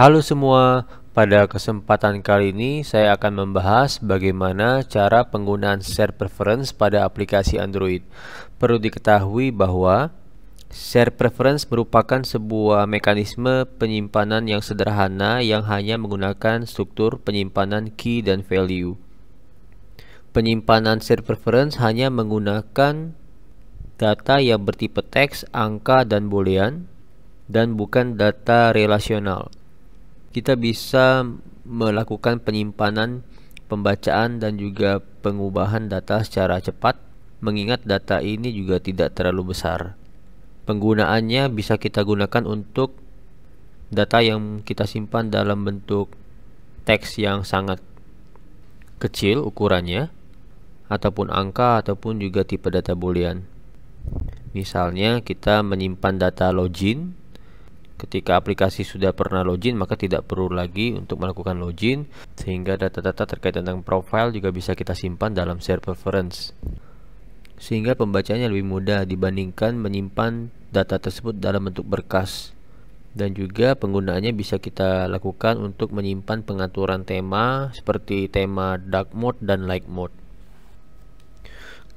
Halo semua, pada kesempatan kali ini saya akan membahas bagaimana cara penggunaan share preference pada aplikasi Android. Perlu diketahui bahwa share preference merupakan sebuah mekanisme penyimpanan yang sederhana yang hanya menggunakan struktur penyimpanan key dan value. Penyimpanan share preference hanya menggunakan data yang bertipe teks, angka, dan boolean dan bukan data relasional kita bisa melakukan penyimpanan, pembacaan dan juga pengubahan data secara cepat mengingat data ini juga tidak terlalu besar. Penggunaannya bisa kita gunakan untuk data yang kita simpan dalam bentuk teks yang sangat kecil ukurannya ataupun angka ataupun juga tipe data boolean. Misalnya kita menyimpan data login Ketika aplikasi sudah pernah login, maka tidak perlu lagi untuk melakukan login, sehingga data-data terkait tentang profile juga bisa kita simpan dalam share preference. Sehingga pembacanya lebih mudah dibandingkan menyimpan data tersebut dalam bentuk berkas. Dan juga penggunaannya bisa kita lakukan untuk menyimpan pengaturan tema seperti tema dark mode dan light mode.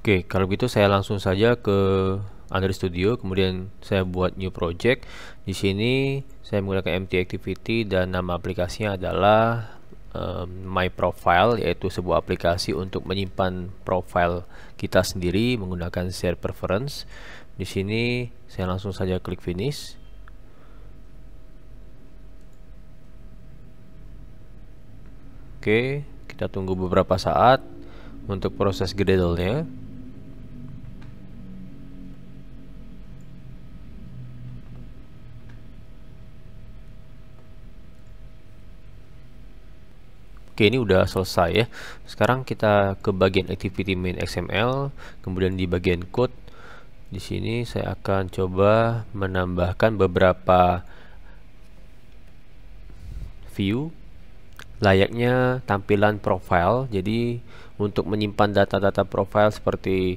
Oke, kalau begitu saya langsung saja ke Android ah, Studio kemudian saya buat new project di sini saya menggunakan MT Activity dan nama aplikasinya adalah um, My Profile yaitu sebuah aplikasi untuk menyimpan profile kita sendiri menggunakan share preference di sini saya langsung saja klik finish Oke, kita tunggu beberapa saat untuk proses gradelnya. Oke, ini udah selesai ya. Sekarang kita ke bagian activity main XML, kemudian di bagian code di sini saya akan coba menambahkan beberapa view layaknya tampilan profile. Jadi untuk menyimpan data-data profile seperti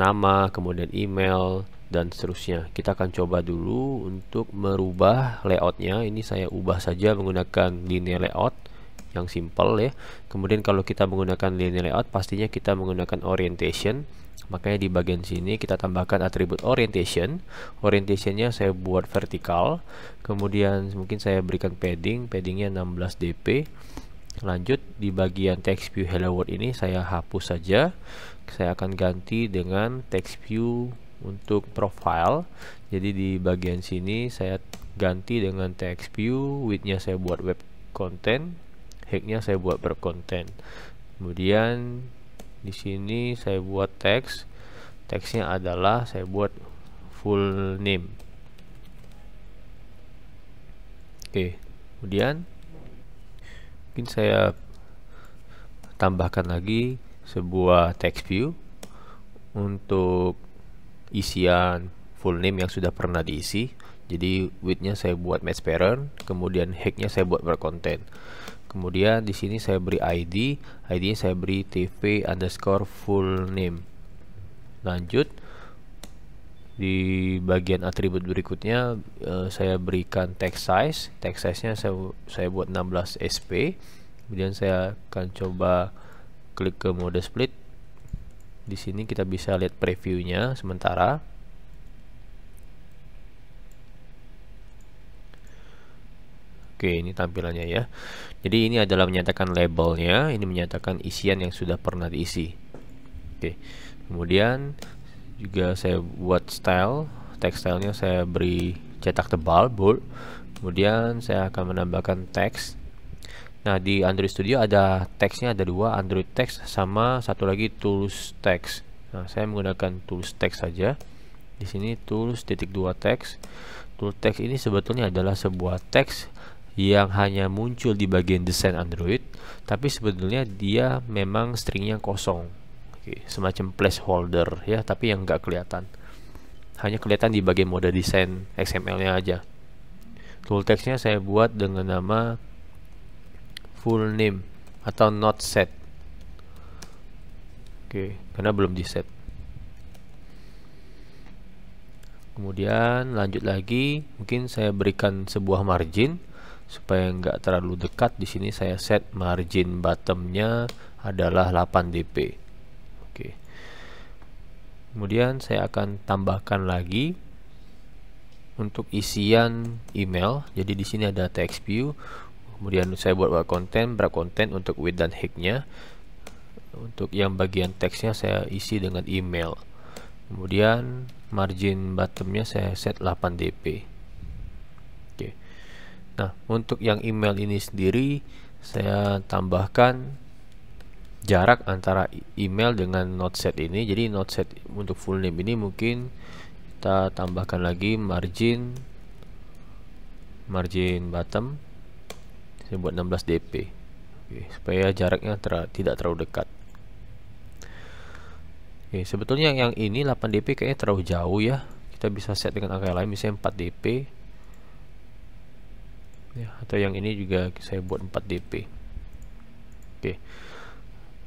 nama, kemudian email dan seterusnya. Kita akan coba dulu untuk merubah layoutnya. Ini saya ubah saja menggunakan linear layout yang simple ya kemudian kalau kita menggunakan linear layout pastinya kita menggunakan orientation makanya di bagian sini kita tambahkan atribut orientation orientationnya saya buat vertikal kemudian mungkin saya berikan padding paddingnya 16 dp lanjut di bagian text view hello world ini saya hapus saja saya akan ganti dengan text view untuk profile jadi di bagian sini saya ganti dengan text view widthnya saya buat web content hacknya saya buat berkonten kemudian di sini saya buat teks teksnya adalah saya buat full name oke kemudian mungkin saya tambahkan lagi sebuah text view untuk isian full name yang sudah pernah diisi jadi widthnya saya buat match parent kemudian hacknya saya buat berkonten kemudian di sini saya beri ID ID saya beri TV underscore full name lanjut di bagian atribut berikutnya uh, saya berikan text size text size nya saya, saya buat 16 SP kemudian saya akan coba klik ke mode split di sini kita bisa lihat previewnya sementara Oke, ini tampilannya ya. Jadi ini adalah menyatakan labelnya, ini menyatakan isian yang sudah pernah diisi. Oke, kemudian juga saya buat style, text stylenya saya beri cetak tebal, bold. Kemudian saya akan menambahkan teks. Nah di Android Studio ada teksnya ada dua, Android text sama satu lagi tools text. Nah saya menggunakan tools text saja. Di sini tools titik dua teks. Tools text ini sebetulnya adalah sebuah teks yang hanya muncul di bagian desain Android, tapi sebetulnya dia memang stringnya kosong, Oke, semacam placeholder ya, tapi yang nggak kelihatan. Hanya kelihatan di bagian mode desain XML-nya aja. Tool nya saya buat dengan nama full name atau not set. Oke, karena belum di set. Kemudian lanjut lagi, mungkin saya berikan sebuah margin supaya nggak terlalu dekat di sini saya set margin bottomnya adalah 8 dp oke kemudian saya akan tambahkan lagi untuk isian email jadi di sini ada text view kemudian saya buat konten konten konten konten untuk width dan height-nya untuk yang bagian teksnya saya isi dengan email kemudian margin bottomnya saya set 8 dp Nah, untuk yang email ini sendiri saya tambahkan jarak antara email dengan set ini. Jadi set untuk full name ini mungkin kita tambahkan lagi margin margin bottom saya buat 16 dp Oke, supaya jaraknya ter tidak terlalu dekat Oke, sebetulnya yang ini 8 dp kayaknya terlalu jauh ya kita bisa set dengan angka lain misalnya 4 dp ya atau yang ini juga saya buat 4 dp oke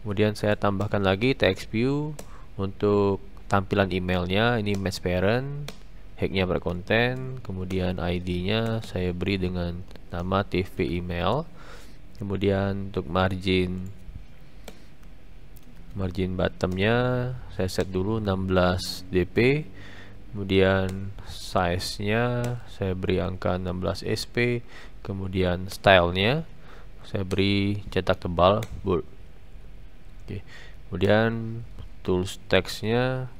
kemudian saya tambahkan lagi text view untuk tampilan emailnya ini match parent hacknya berkonten kemudian ID-nya saya beri dengan nama TV email kemudian untuk margin margin bottomnya saya set dulu 16 dp kemudian size nya saya beri angka 16 sp kemudian stylenya saya beri cetak tebal bold oke kemudian tools teksnya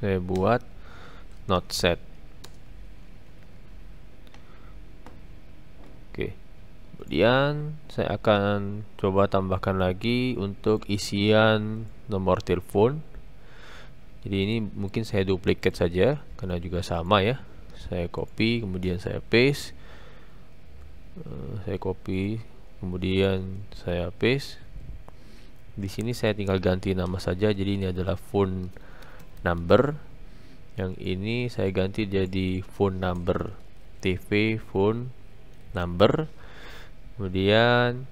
saya buat not set oke kemudian saya akan coba tambahkan lagi untuk isian nomor telepon jadi ini mungkin saya duplikat saja karena juga sama ya saya copy kemudian saya paste eh, saya copy kemudian saya paste di sini saya tinggal ganti nama saja jadi ini adalah phone number yang ini saya ganti jadi phone number TV phone number kemudian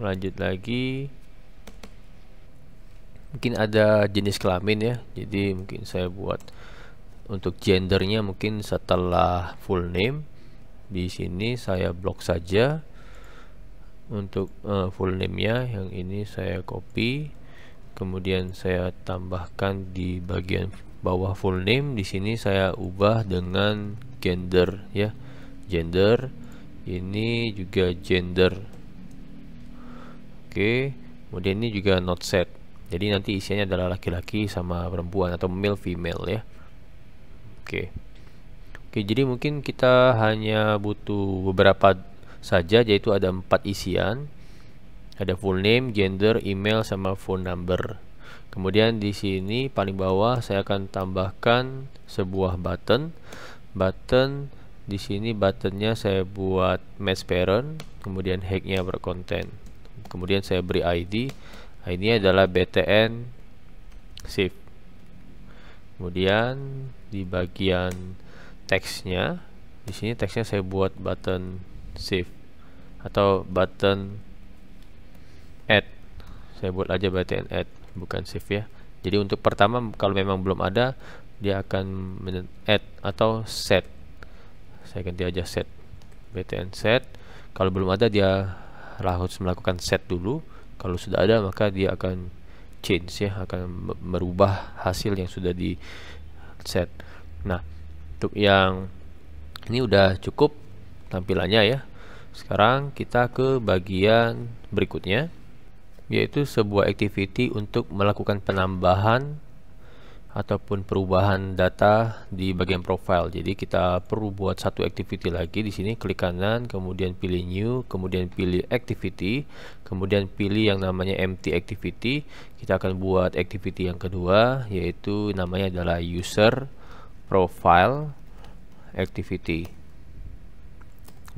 lanjut lagi mungkin ada jenis kelamin ya jadi mungkin saya buat untuk gendernya mungkin setelah full name di sini saya blok saja untuk uh, full name-nya yang ini saya copy kemudian saya tambahkan di bagian bawah full name di sini saya ubah dengan gender ya gender ini juga gender oke kemudian ini juga not set jadi nanti isinya adalah laki-laki sama perempuan atau male female ya Oke. Oke, jadi mungkin kita hanya butuh beberapa saja yaitu ada empat isian. Ada full name, gender, email sama phone number. Kemudian di sini paling bawah saya akan tambahkan sebuah button. Button di sini buttonnya saya buat match parent, kemudian hacknya berkonten. Kemudian saya beri ID. ini adalah btn save. Kemudian di bagian teksnya di sini teksnya saya buat button save atau button add saya buat aja button add bukan save ya jadi untuk pertama kalau memang belum ada dia akan add atau set saya ganti aja set btn set kalau belum ada dia harus melakukan set dulu kalau sudah ada maka dia akan change ya akan merubah hasil yang sudah di set. Nah, untuk yang ini udah cukup tampilannya ya. Sekarang kita ke bagian berikutnya yaitu sebuah activity untuk melakukan penambahan ataupun perubahan data di bagian profile. Jadi kita perlu buat satu activity lagi di sini klik kanan, kemudian pilih new, kemudian pilih activity, kemudian pilih yang namanya empty activity. Kita akan buat activity yang kedua yaitu namanya adalah user profile activity.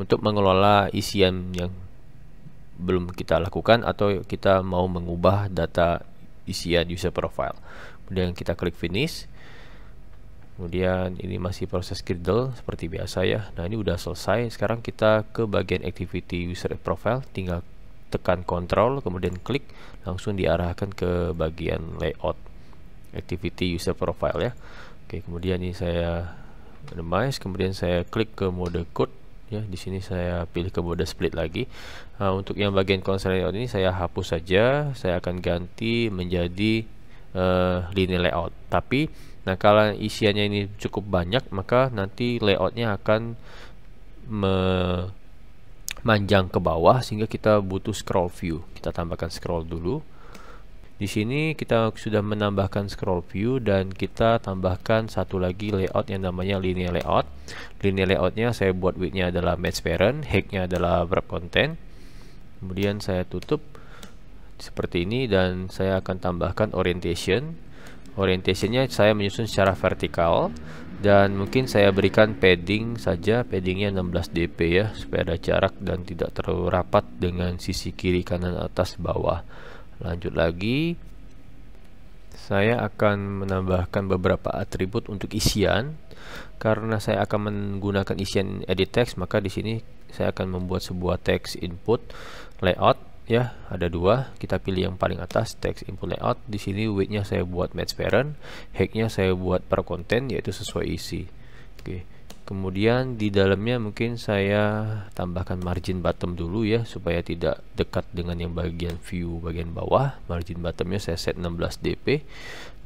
Untuk mengelola isian yang belum kita lakukan atau kita mau mengubah data isian user profile kemudian kita klik finish kemudian ini masih proses Gradle seperti biasa ya nah ini udah selesai sekarang kita ke bagian activity user profile tinggal tekan control kemudian klik langsung diarahkan ke bagian layout activity user profile ya oke kemudian ini saya minimize kemudian saya klik ke mode code ya di sini saya pilih ke mode split lagi nah, untuk yang bagian concern layout ini saya hapus saja saya akan ganti menjadi uh, lini layout. Tapi nah kalau isiannya ini cukup banyak maka nanti layoutnya akan memanjang ke bawah sehingga kita butuh scroll view. Kita tambahkan scroll dulu. Di sini kita sudah menambahkan scroll view dan kita tambahkan satu lagi layout yang namanya linear layout. Linear layoutnya saya buat widthnya adalah match parent, height-nya adalah wrap content. Kemudian saya tutup seperti ini dan saya akan tambahkan orientation orientationnya saya menyusun secara vertikal dan mungkin saya berikan padding saja paddingnya 16 dp ya supaya ada jarak dan tidak terlalu rapat dengan sisi kiri kanan atas bawah lanjut lagi saya akan menambahkan beberapa atribut untuk isian karena saya akan menggunakan isian edit text maka di sini saya akan membuat sebuah text input layout ya ada dua kita pilih yang paling atas text input layout di sini widthnya saya buat match parent height-nya saya buat per konten yaitu sesuai isi oke okay kemudian di dalamnya mungkin saya tambahkan margin bottom dulu ya supaya tidak dekat dengan yang bagian view bagian bawah margin bottomnya saya set 16 dp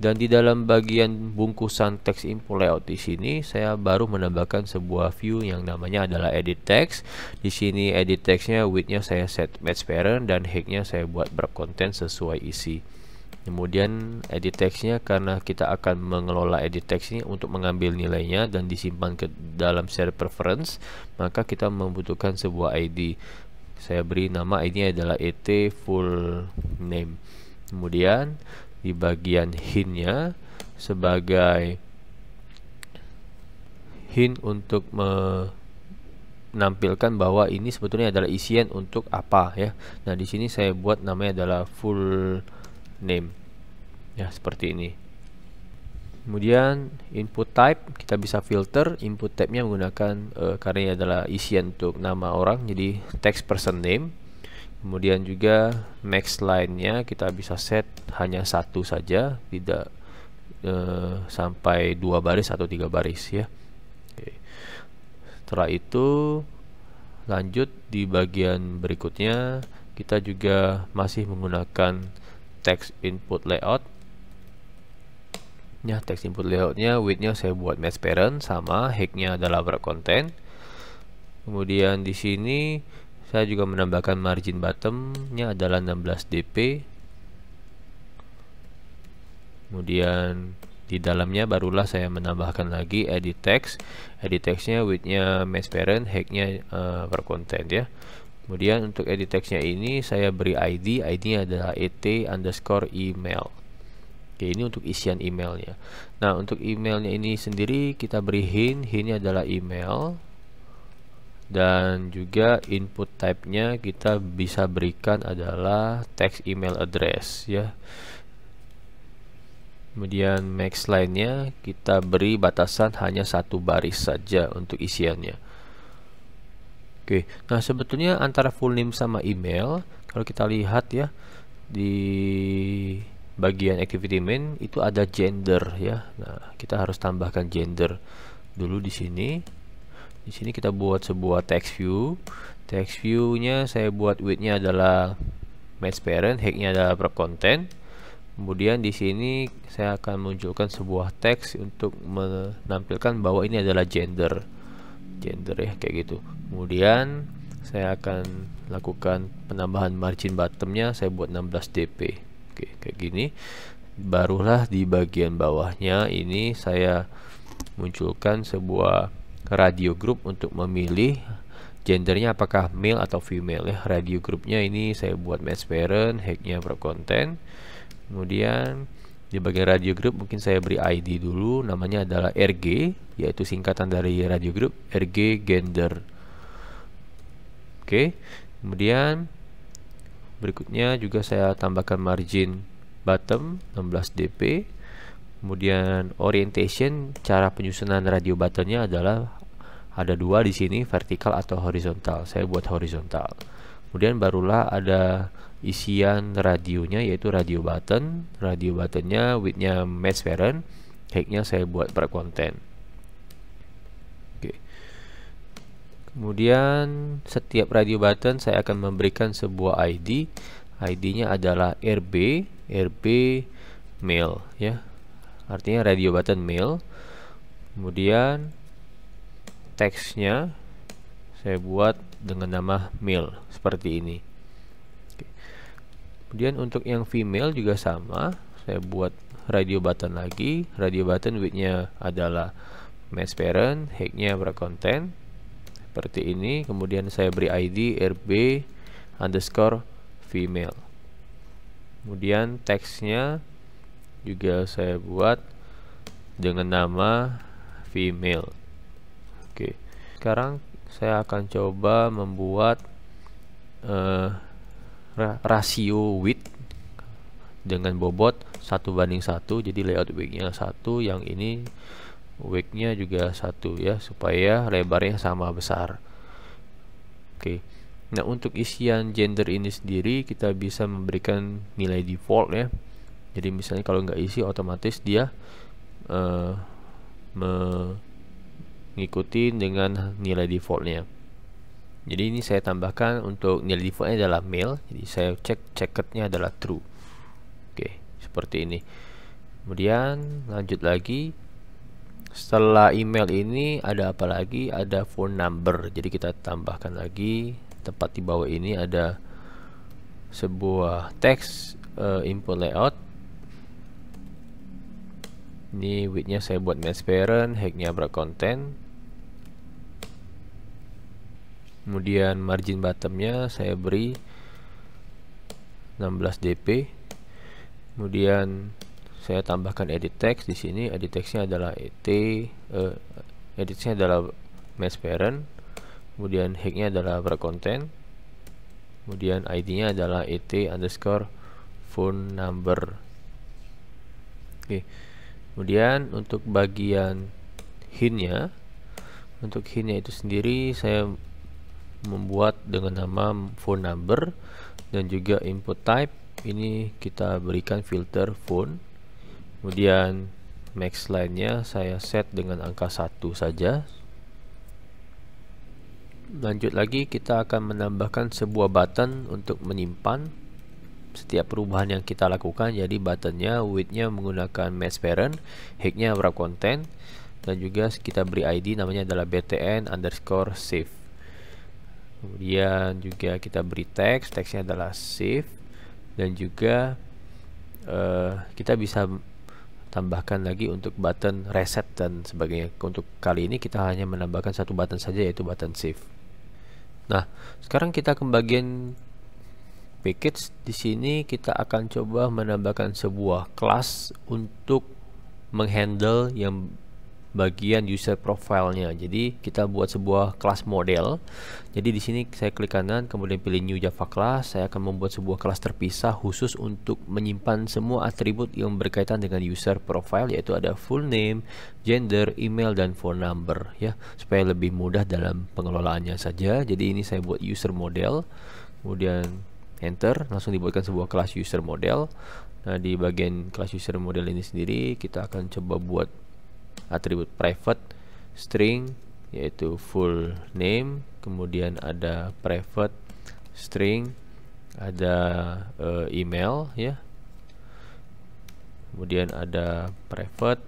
dan di dalam bagian bungkusan text input layout di sini saya baru menambahkan sebuah view yang namanya adalah edit text di sini edit textnya widthnya saya set match parent dan heightnya saya buat berkonten sesuai isi kemudian edit textnya karena kita akan mengelola edit text ini untuk mengambil nilainya dan disimpan ke dalam share preference maka kita membutuhkan sebuah ID saya beri nama ID adalah et full name kemudian di bagian hintnya sebagai hint untuk menampilkan bahwa ini sebetulnya adalah isian untuk apa ya nah di sini saya buat namanya adalah full name ya seperti ini kemudian input type kita bisa filter input type nya menggunakan uh, karena ini adalah isian untuk nama orang jadi text person name kemudian juga max line nya kita bisa set hanya satu saja tidak uh, sampai dua baris atau tiga baris ya Oke. setelah itu lanjut di bagian berikutnya kita juga masih menggunakan text input layout ya text input layoutnya widthnya saya buat match parent sama hacknya adalah wrap content kemudian di sini saya juga menambahkan margin bottomnya adalah 16 dp kemudian di dalamnya barulah saya menambahkan lagi edit text edit textnya widthnya match parent hacknya uh, eh, per content ya kemudian untuk edit textnya ini saya beri ID ID adalah et underscore email oke ini untuk isian emailnya nah untuk emailnya ini sendiri kita beri hint hintnya adalah email dan juga input type-nya kita bisa berikan adalah text email address ya. Kemudian max line-nya kita beri batasan hanya satu baris saja untuk isiannya. Oke, nah sebetulnya antara full name sama email, kalau kita lihat ya di bagian activity main itu ada gender ya. Nah, kita harus tambahkan gender dulu di sini. Di sini kita buat sebuah text view. Text view-nya saya buat width-nya adalah match parent, height-nya adalah prop content. Kemudian di sini saya akan munculkan sebuah teks untuk menampilkan bahwa ini adalah gender. Gender ya kayak gitu kemudian saya akan lakukan penambahan margin bottomnya saya buat 16 dp oke kayak gini barulah di bagian bawahnya ini saya munculkan sebuah radio group untuk memilih gendernya apakah male atau female ya radio groupnya ini saya buat match parent hacknya pro content kemudian di bagian radio group mungkin saya beri ID dulu namanya adalah RG yaitu singkatan dari radio group RG gender Oke. Kemudian berikutnya juga saya tambahkan margin bottom 16 dp. Kemudian orientation cara penyusunan radio buttonnya adalah ada dua di sini vertikal atau horizontal. Saya buat horizontal. Kemudian barulah ada isian radionya yaitu radio button radio buttonnya widthnya match parent height-nya saya buat per konten Kemudian setiap radio button saya akan memberikan sebuah ID. ID-nya adalah RB, RB mail ya. Artinya radio button mail. Kemudian teksnya saya buat dengan nama mail seperti ini. Oke. Kemudian untuk yang female juga sama, saya buat radio button lagi. Radio button width-nya adalah match parent, height-nya berkonten seperti ini kemudian saya beri ID rb underscore female kemudian teksnya juga saya buat dengan nama female oke sekarang saya akan coba membuat uh, rasio width dengan bobot satu banding satu jadi layout widthnya satu yang ini widthnya juga satu ya supaya lebarnya sama besar oke nah untuk isian gender ini sendiri kita bisa memberikan nilai default ya jadi misalnya kalau nggak isi otomatis dia uh, mengikuti dengan nilai defaultnya jadi ini saya tambahkan untuk nilai defaultnya adalah male jadi saya cek checkernya adalah true oke seperti ini kemudian lanjut lagi setelah email ini ada apa lagi ada phone number jadi kita tambahkan lagi tepat di bawah ini ada sebuah teks uh, input layout ini widthnya saya buat transparent hacknya berat konten kemudian margin bottomnya saya beri 16 dp kemudian saya tambahkan edit text di sini edit textnya adalah et uh, eh, editnya adalah match parent kemudian hacknya adalah berkonten kemudian id-nya adalah et underscore phone number oke okay. kemudian untuk bagian nya, untuk nya itu sendiri saya membuat dengan nama phone number dan juga input type ini kita berikan filter phone kemudian max line nya saya set dengan angka 1 saja lanjut lagi kita akan menambahkan sebuah button untuk menyimpan setiap perubahan yang kita lakukan jadi buttonnya nya menggunakan match parent height-nya wrap content dan juga kita beri id namanya adalah btn underscore save kemudian juga kita beri teks teksnya adalah save dan juga uh, kita bisa tambahkan lagi untuk button reset dan sebagainya. Untuk kali ini kita hanya menambahkan satu button saja yaitu button save. Nah, sekarang kita ke bagian package. Di sini kita akan coba menambahkan sebuah kelas untuk menghandle yang bagian user profile-nya. Jadi kita buat sebuah kelas model. Jadi di sini saya klik kanan kemudian pilih new java class. Saya akan membuat sebuah kelas terpisah khusus untuk menyimpan semua atribut yang berkaitan dengan user profile yaitu ada full name, gender, email dan phone number ya supaya lebih mudah dalam pengelolaannya saja. Jadi ini saya buat user model. Kemudian enter langsung dibuatkan sebuah kelas user model. Nah, di bagian kelas user model ini sendiri kita akan coba buat atribut private string yaitu full name kemudian ada private string ada uh, email ya kemudian ada private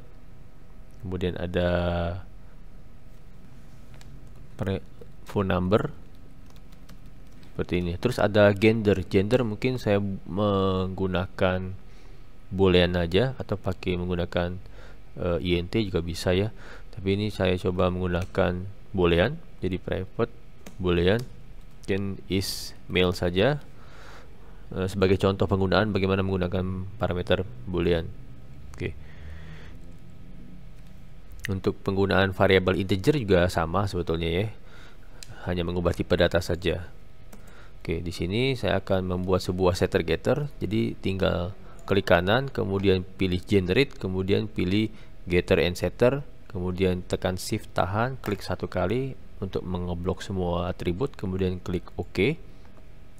kemudian ada pre phone number seperti ini terus ada gender gender mungkin saya menggunakan boolean aja atau pakai menggunakan uh, eh, INT juga bisa ya tapi ini saya coba menggunakan boolean jadi private boolean can is male saja uh, sebagai contoh penggunaan bagaimana menggunakan parameter boolean oke okay. untuk penggunaan variabel integer juga sama sebetulnya ya hanya mengubah tipe data saja Oke, di sini saya akan membuat sebuah setter getter. Jadi tinggal klik kanan kemudian pilih generate kemudian pilih getter and setter kemudian tekan shift tahan klik satu kali untuk mengeblok semua atribut kemudian klik ok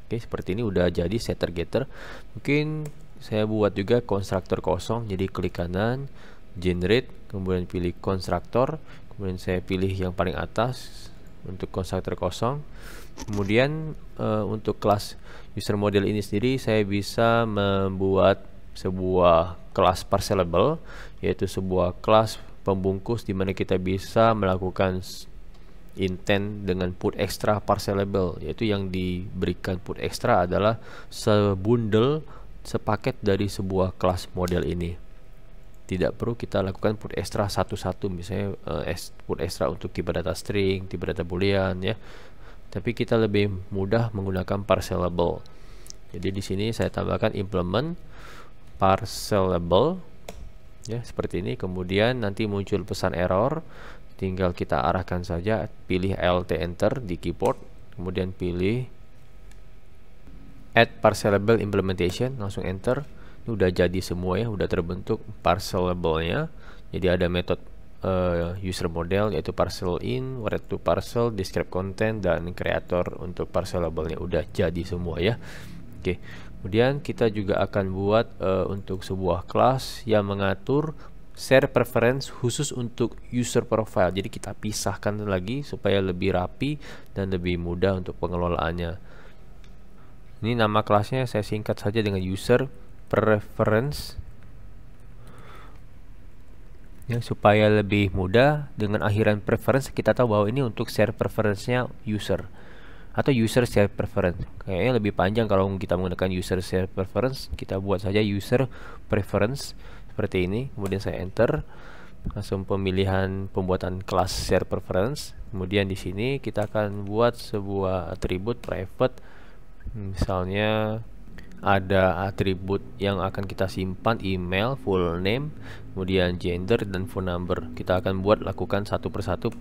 oke seperti ini udah jadi setter getter mungkin saya buat juga konstruktor kosong jadi klik kanan generate kemudian pilih konstruktor kemudian saya pilih yang paling atas untuk konstruktor kosong kemudian uh, untuk kelas user model ini sendiri saya bisa membuat sebuah kelas parcelable yaitu sebuah kelas pembungkus di mana kita bisa melakukan intent dengan put extra parcelable yaitu yang diberikan put extra adalah sebundel sepaket dari sebuah kelas model ini tidak perlu kita lakukan put extra satu-satu misalnya uh, put extra untuk tipe data string, tipe data boolean ya. Tapi kita lebih mudah menggunakan parcelable. Jadi di sini saya tambahkan implement parcelable ya seperti ini kemudian nanti muncul pesan error tinggal kita arahkan saja pilih LT enter di keyboard kemudian pilih add parcelable implementation langsung enter ini udah jadi semua ya udah terbentuk parcelable nya jadi ada metode uh, user model yaitu parcel in word to parcel describe content dan creator untuk parcelable nya udah jadi semua ya oke okay. Kemudian kita juga akan buat uh, untuk sebuah kelas yang mengatur share preference khusus untuk user profile. Jadi kita pisahkan lagi supaya lebih rapi dan lebih mudah untuk pengelolaannya. Ini nama kelasnya saya singkat saja dengan user preference. Ya, supaya lebih mudah dengan akhiran preference kita tahu bahwa ini untuk share preference-nya user atau user share preference. Kayaknya lebih panjang kalau kita menggunakan user share preference, kita buat saja user preference seperti ini, kemudian saya enter langsung pemilihan pembuatan kelas share preference. Kemudian di sini kita akan buat sebuah atribut private misalnya ada atribut yang akan kita simpan email, full name, kemudian gender dan phone number. Kita akan buat lakukan satu persatu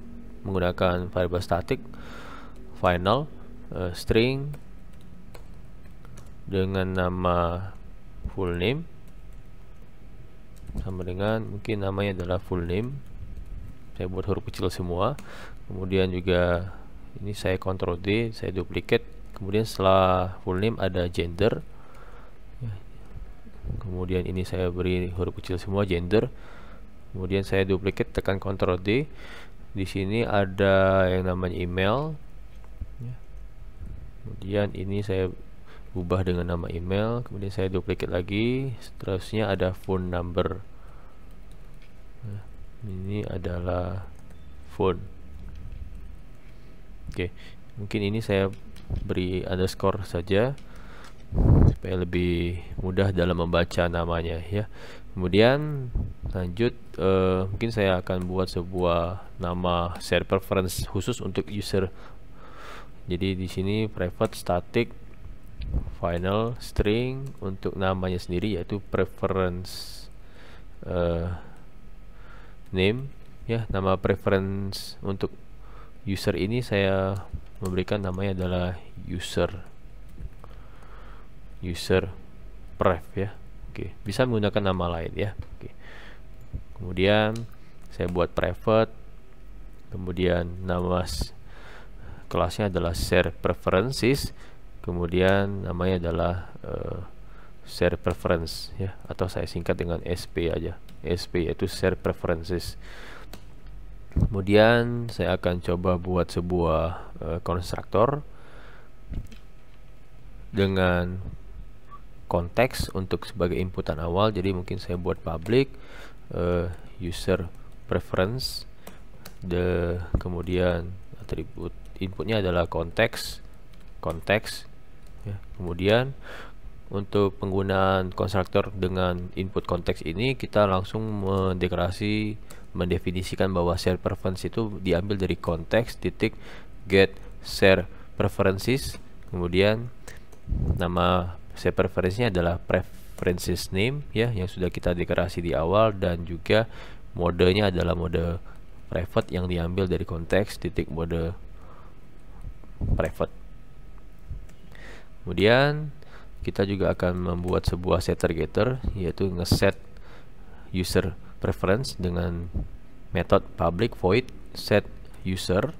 menggunakan variable static final uh, string dengan nama full name sama dengan mungkin namanya adalah full name saya buat huruf kecil semua kemudian juga ini saya ctrl D saya duplicate kemudian setelah full name ada gender kemudian ini saya beri huruf kecil semua gender kemudian saya duplicate tekan ctrl D di sini ada yang namanya email kemudian ini saya ubah dengan nama email kemudian saya duplikat lagi seterusnya ada phone number ini adalah phone oke mungkin ini saya beri underscore saja supaya lebih mudah dalam membaca namanya ya kemudian lanjut uh, mungkin saya akan buat sebuah nama share preference khusus untuk user jadi di sini private static final string untuk namanya sendiri yaitu preference uh, name ya nama preference untuk user ini saya memberikan namanya adalah user user pref ya oke bisa menggunakan nama lain ya oke kemudian saya buat private kemudian nama kelasnya adalah share preferences kemudian namanya adalah uh, share preference ya atau saya singkat dengan SP aja SP yaitu share preferences kemudian saya akan coba buat sebuah uh, konstruktor dengan konteks untuk sebagai inputan awal jadi mungkin saya buat public uh, user preference the kemudian atribut inputnya adalah konteks konteks ya. kemudian untuk penggunaan konstruktor dengan input konteks ini kita langsung mendeklarasi mendefinisikan bahwa share preference itu diambil dari konteks titik get share preferences kemudian nama share preferencesnya adalah preferences name ya yang sudah kita deklarasi di awal dan juga modenya adalah mode private yang diambil dari konteks titik mode private kemudian kita juga akan membuat sebuah setter getter yaitu ngeset user preference dengan metode public void set user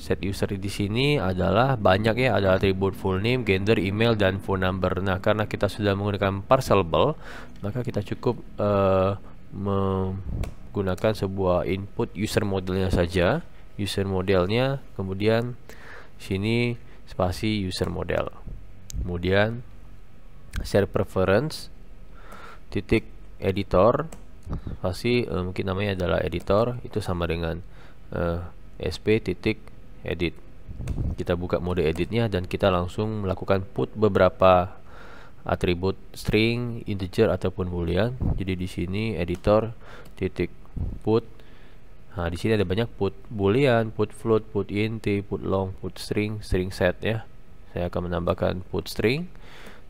set user di sini adalah banyak ya ada atribut full name, gender, email dan phone number. Nah, karena kita sudah menggunakan parcelable, maka kita cukup uh, menggunakan sebuah input user modelnya saja user modelnya kemudian sini spasi user model kemudian share preference titik editor spasi eh, mungkin namanya adalah editor itu sama dengan eh, sp titik edit kita buka mode editnya dan kita langsung melakukan put beberapa atribut string, integer ataupun boolean. Jadi di sini editor titik put Nah, di sini ada banyak put boolean, put float, put int, put long, put string, string set ya. Saya akan menambahkan put string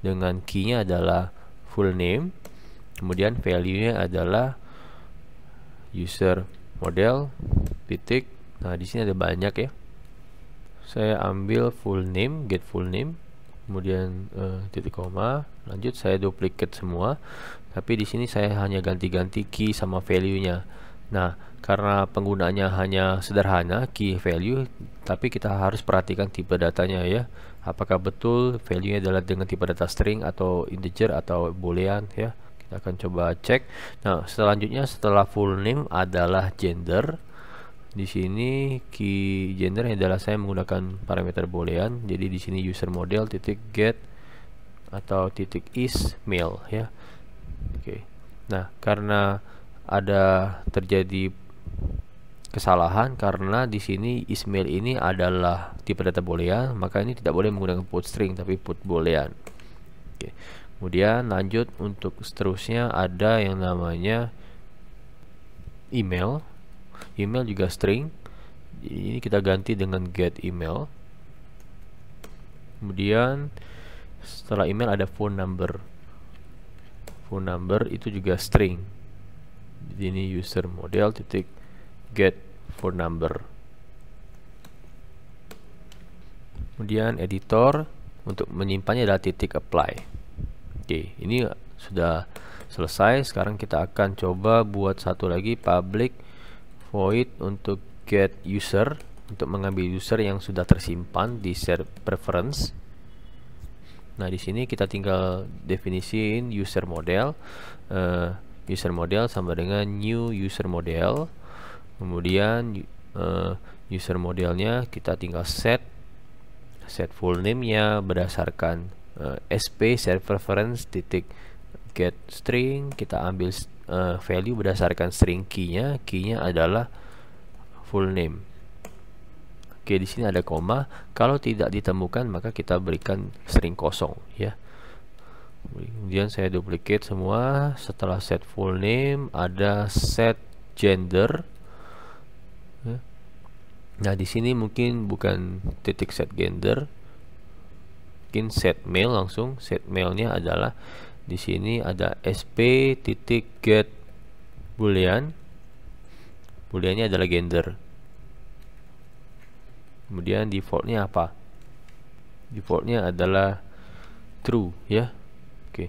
dengan key-nya adalah full name. Kemudian value-nya adalah user model titik. Nah, di sini ada banyak ya. Saya ambil full name, get full name. Kemudian uh, titik koma, lanjut saya duplicate semua. Tapi di sini saya hanya ganti-ganti key sama value-nya. Nah, karena penggunaannya hanya sederhana key value tapi kita harus perhatikan tipe datanya ya apakah betul value nya adalah dengan tipe data string atau integer atau boolean ya kita akan coba cek nah selanjutnya setelah full name adalah gender di sini key gender adalah saya menggunakan parameter boolean jadi di sini user model titik get atau titik is male ya oke okay. nah karena ada terjadi kesalahan karena di sini Ismail ini adalah tipe data boolean maka ini tidak boleh menggunakan put string tapi put boolean Oke. kemudian lanjut untuk seterusnya ada yang namanya email email juga string ini kita ganti dengan get email kemudian setelah email ada phone number phone number itu juga string jadi ini user model titik get phone number kemudian editor untuk menyimpannya adalah titik apply oke ini sudah selesai sekarang kita akan coba buat satu lagi public void untuk get user untuk mengambil user yang sudah tersimpan di share preference nah di sini kita tinggal definisiin user model uh, user model sama dengan new user model kemudian uh, user modelnya kita tinggal set set full name-nya berdasarkan uh, eh, sp set preference titik get string kita ambil uh, value berdasarkan string key-nya key-nya adalah full name Oke, di sini ada koma. Kalau tidak ditemukan, maka kita berikan string kosong, ya. Kemudian saya duplicate semua. Setelah set full name ada set gender. Nah, di sini mungkin bukan titik set gender. Mungkin set mail langsung. Set mailnya adalah di sini ada sp titik get boolean. Booleannya adalah gender. Kemudian defaultnya apa? Defaultnya adalah true ya. Oke.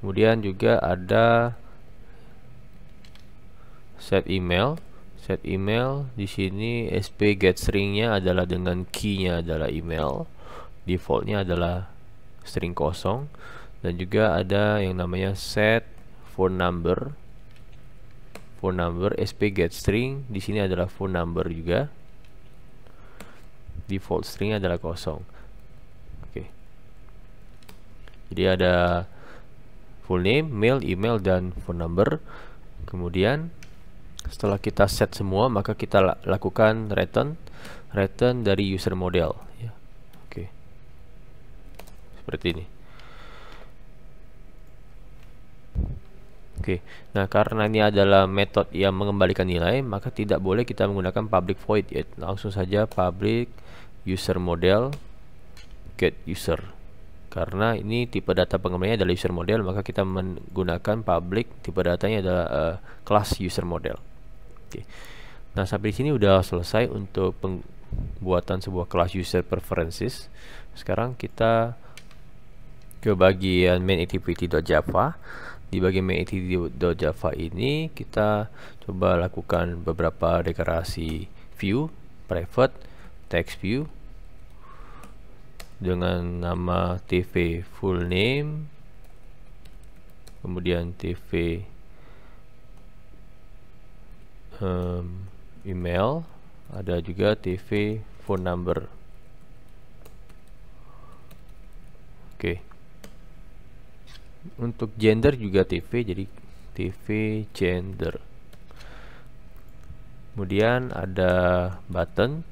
Kemudian juga ada set email set email di sini sp get stringnya adalah dengan keynya adalah email defaultnya adalah string kosong dan juga ada yang namanya set phone number phone number sp get string di sini adalah phone number juga default string adalah kosong oke okay. jadi ada full name, mail, email dan phone number kemudian setelah kita set semua maka kita lakukan return return dari user model ya. Oke. Okay. Seperti ini. Oke. Okay. Nah, karena ini adalah metode yang mengembalikan nilai, maka tidak boleh kita menggunakan public void yet. Ya. Langsung saja public user model get user. Karena ini tipe data pengembaliannya adalah user model, maka kita menggunakan public tipe datanya adalah uh, eh, class user model. Oke. Nah, sampai di sini udah selesai untuk pembuatan sebuah kelas user preferences. Sekarang kita ke bagian main activity.java. Di bagian main activity.java ini kita coba lakukan beberapa dekorasi view, private, text view dengan nama TV full name kemudian TV um, email ada juga TV phone number oke okay. untuk gender juga TV jadi TV gender kemudian ada button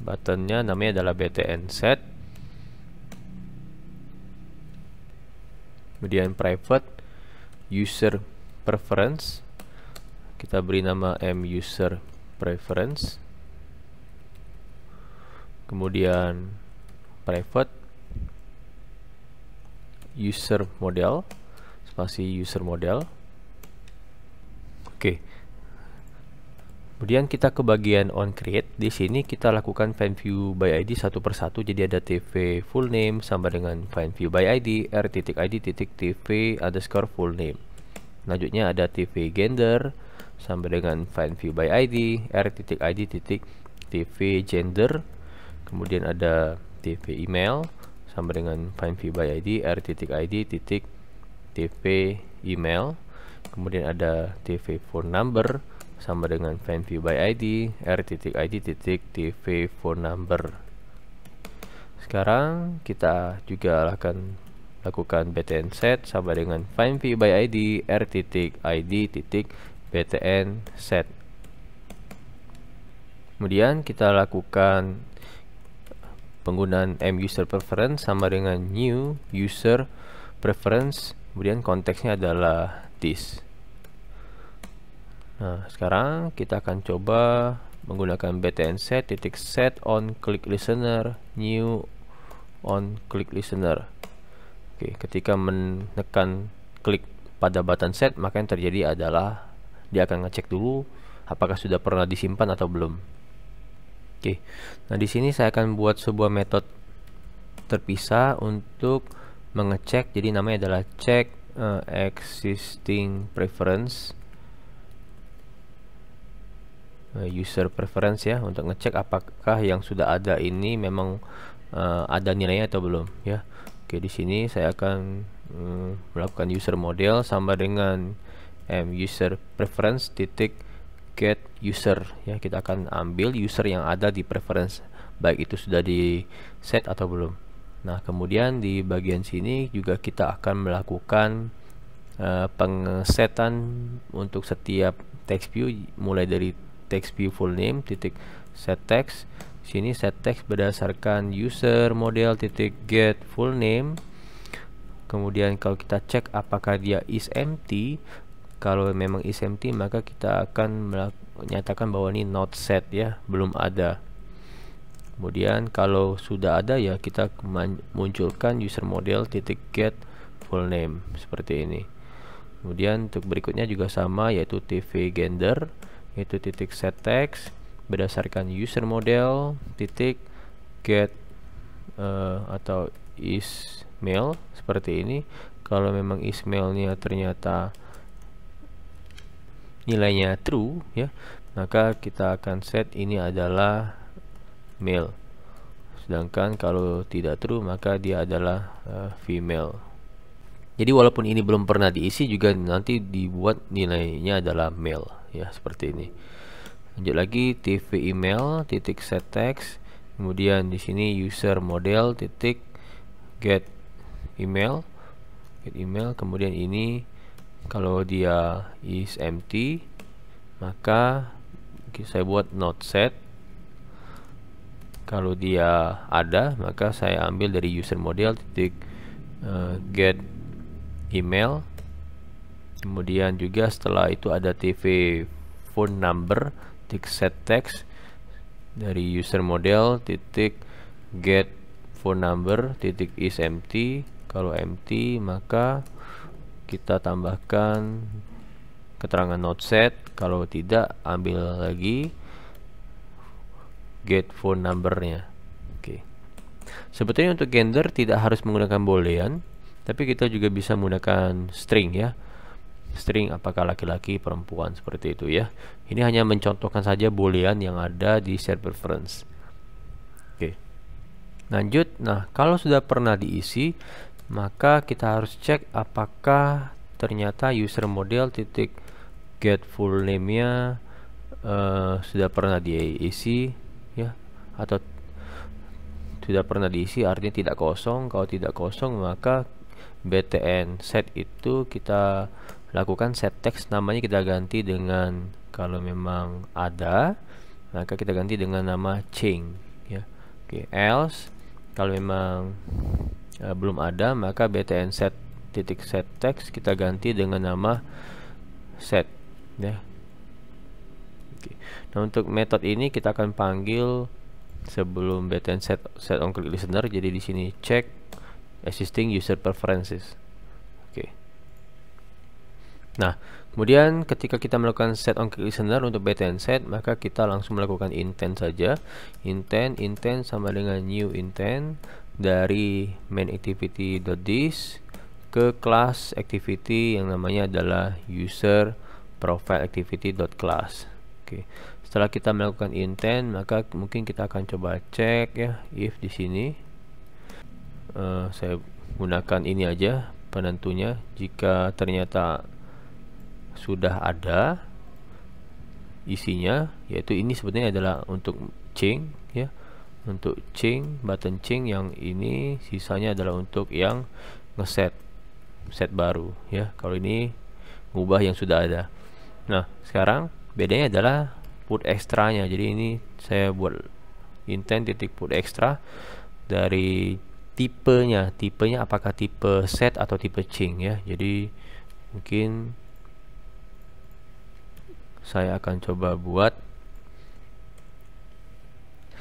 buttonnya namanya adalah BTN set kemudian private user preference kita beri nama m user preference kemudian private user model spasi user model oke kemudian kita ke bagian on create di sini kita lakukan find view by id satu persatu jadi ada tv full name sama dengan find view by id r titik id titik tv underscore full name selanjutnya ada tv gender sama dengan find view by id r.id titik tv gender kemudian ada tv email sama dengan find view by id r.id titik tv email kemudian ada tv phone number sama dengan find view by id id titik tv phone number sekarang kita juga akan lakukan btn set sama dengan find view by id r titik id titik btn set kemudian kita lakukan penggunaan m user preference sama dengan new user preference kemudian konteksnya adalah this nah sekarang kita akan coba menggunakan btn set titik set on click listener new on click listener oke ketika menekan klik pada button set maka yang terjadi adalah dia akan ngecek dulu apakah sudah pernah disimpan atau belum oke nah di sini saya akan buat sebuah metode terpisah untuk mengecek jadi namanya adalah check uh, eh, existing preference eh, user preference ya untuk ngecek apakah yang sudah ada ini memang uh, ada nilainya atau belum ya oke di sini saya akan um, melakukan user model sama dengan m um, user preference titik get user ya kita akan ambil user yang ada di preference baik itu sudah di set atau belum nah kemudian di bagian sini juga kita akan melakukan uh, pengesetan untuk setiap text view mulai dari text view full name titik set text sini set text berdasarkan user model titik get full name kemudian kalau kita cek apakah dia is empty kalau memang is empty maka kita akan menyatakan bahwa ini not set ya belum ada kemudian kalau sudah ada ya kita munculkan user model titik get full name seperti ini kemudian untuk berikutnya juga sama yaitu tv gender yaitu titik set text berdasarkan user model titik get uh, atau is male seperti ini kalau memang is nya ternyata nilainya true ya maka kita akan set ini adalah male sedangkan kalau tidak true maka dia adalah uh, female jadi walaupun ini belum pernah diisi juga nanti dibuat nilainya adalah male ya seperti ini lanjut lagi tv email titik set text kemudian di sini user model titik get email get email kemudian ini kalau dia is empty maka saya buat not set kalau dia ada maka saya ambil dari user model titik uh, get email kemudian juga setelah itu ada tv phone number titik set text dari user model titik get phone number titik is empty kalau empty maka kita tambahkan keterangan not set kalau tidak ambil lagi get phone numbernya oke sebetulnya untuk gender tidak harus menggunakan boolean tapi kita juga bisa menggunakan string ya string apakah laki-laki perempuan seperti itu ya ini hanya mencontohkan saja boolean yang ada di set preference oke lanjut nah kalau sudah pernah diisi maka kita harus cek apakah ternyata user model titik get full name-nya uh, sudah pernah diisi ya atau sudah pernah diisi artinya tidak kosong kalau tidak kosong maka btn set itu kita lakukan set text namanya kita ganti dengan kalau memang ada maka kita ganti dengan nama ching ya oke okay, else kalau memang e, belum ada maka btn set titik set text kita ganti dengan nama set ya Oke. nah untuk metode ini kita akan panggil sebelum btn set set on click listener jadi di sini cek existing user preferences oke nah Kemudian ketika kita melakukan set on click listener untuk btn set maka kita langsung melakukan intent saja. Intent, intent sama dengan new intent dari main activity .this ke class activity yang namanya adalah user profile activity .class. Oke. Setelah kita melakukan intent, maka mungkin kita akan coba cek ya if di sini uh, saya gunakan ini aja penentunya jika ternyata sudah ada isinya yaitu ini sebenarnya adalah untuk change untuk ching button ching yang ini sisanya adalah untuk yang ngeset set baru ya kalau ini ngubah yang sudah ada nah sekarang bedanya adalah put ekstranya jadi ini saya buat intent titik put ekstra dari tipenya tipenya apakah tipe set atau tipe ching ya jadi mungkin saya akan coba buat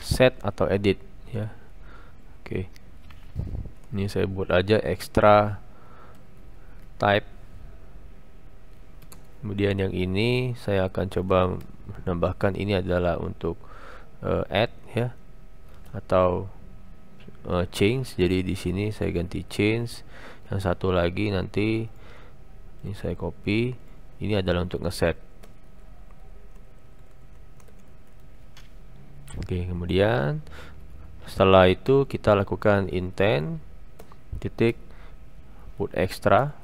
set atau edit ya oke ini saya buat aja extra type kemudian yang ini saya akan coba menambahkan ini adalah untuk uh, add ya atau uh, change jadi di sini saya ganti change yang satu lagi nanti ini saya copy ini adalah untuk ngeset Oke, kemudian setelah itu kita lakukan intent titik put extra